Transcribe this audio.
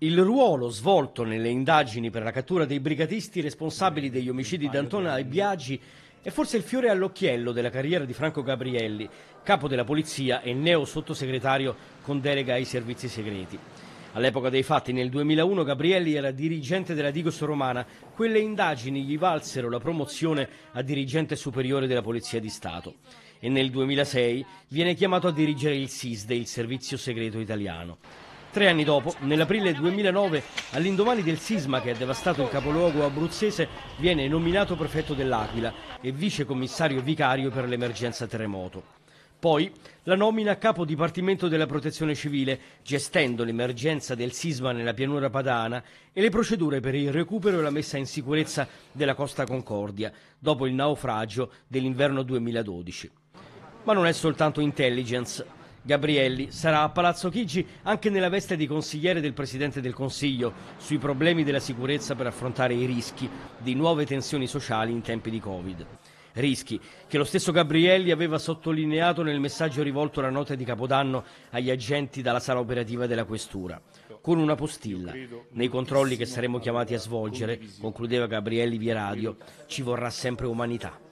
Il ruolo svolto nelle indagini per la cattura dei brigatisti responsabili degli omicidi d'Antona e Biagi è forse il fiore all'occhiello della carriera di Franco Gabrielli, capo della polizia e neo sottosegretario con delega ai servizi segreti. All'epoca dei fatti, nel 2001, Gabrielli era dirigente della Digos Romana. Quelle indagini gli valsero la promozione a dirigente superiore della Polizia di Stato. E nel 2006 viene chiamato a dirigere il SISDE, il Servizio Segreto Italiano. Tre anni dopo, nell'aprile 2009, all'indomani del sisma che ha devastato il capoluogo abruzzese, viene nominato prefetto dell'Aquila e vice commissario vicario per l'emergenza terremoto. Poi la nomina a capo Dipartimento della Protezione Civile, gestendo l'emergenza del sisma nella pianura padana e le procedure per il recupero e la messa in sicurezza della Costa Concordia, dopo il naufragio dell'inverno 2012. Ma non è soltanto intelligence, Gabrielli sarà a Palazzo Chigi anche nella veste di consigliere del Presidente del Consiglio sui problemi della sicurezza per affrontare i rischi di nuove tensioni sociali in tempi di Covid. Rischi che lo stesso Gabrielli aveva sottolineato nel messaggio rivolto alla notte di Capodanno agli agenti dalla sala operativa della Questura con una postilla. Nei controlli che saremo chiamati a svolgere, concludeva Gabrielli via radio, ci vorrà sempre umanità.